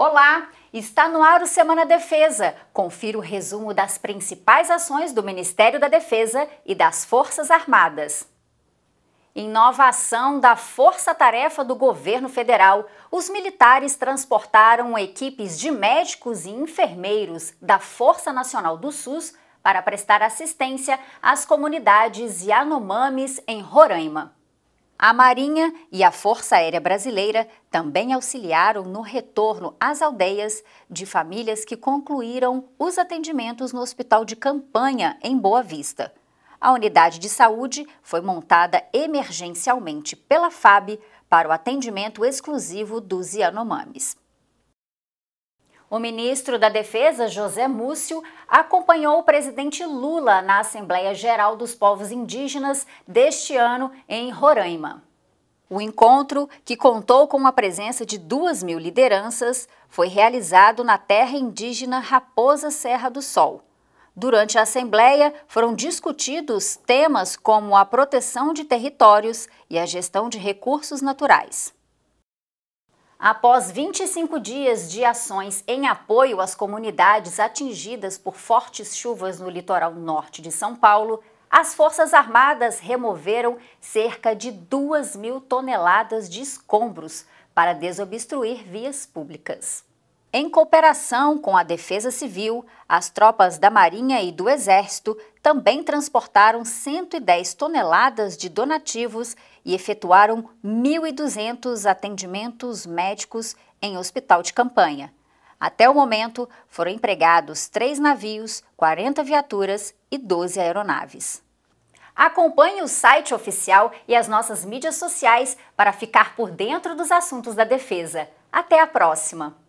Olá, está no ar o Semana Defesa. Confira o resumo das principais ações do Ministério da Defesa e das Forças Armadas. Inovação da força-tarefa do governo federal, os militares transportaram equipes de médicos e enfermeiros da Força Nacional do SUS para prestar assistência às comunidades Yanomamis em Roraima. A Marinha e a Força Aérea Brasileira também auxiliaram no retorno às aldeias de famílias que concluíram os atendimentos no Hospital de Campanha, em Boa Vista. A unidade de saúde foi montada emergencialmente pela FAB para o atendimento exclusivo dos Yanomamis. O ministro da Defesa, José Múcio, acompanhou o presidente Lula na Assembleia Geral dos Povos Indígenas deste ano em Roraima. O encontro, que contou com a presença de duas mil lideranças, foi realizado na terra indígena Raposa Serra do Sol. Durante a Assembleia, foram discutidos temas como a proteção de territórios e a gestão de recursos naturais. Após 25 dias de ações em apoio às comunidades atingidas por fortes chuvas no litoral norte de São Paulo, as Forças Armadas removeram cerca de 2 mil toneladas de escombros para desobstruir vias públicas. Em cooperação com a Defesa Civil, as tropas da Marinha e do Exército também transportaram 110 toneladas de donativos e efetuaram 1.200 atendimentos médicos em hospital de campanha. Até o momento, foram empregados três navios, 40 viaturas e 12 aeronaves. Acompanhe o site oficial e as nossas mídias sociais para ficar por dentro dos assuntos da defesa. Até a próxima!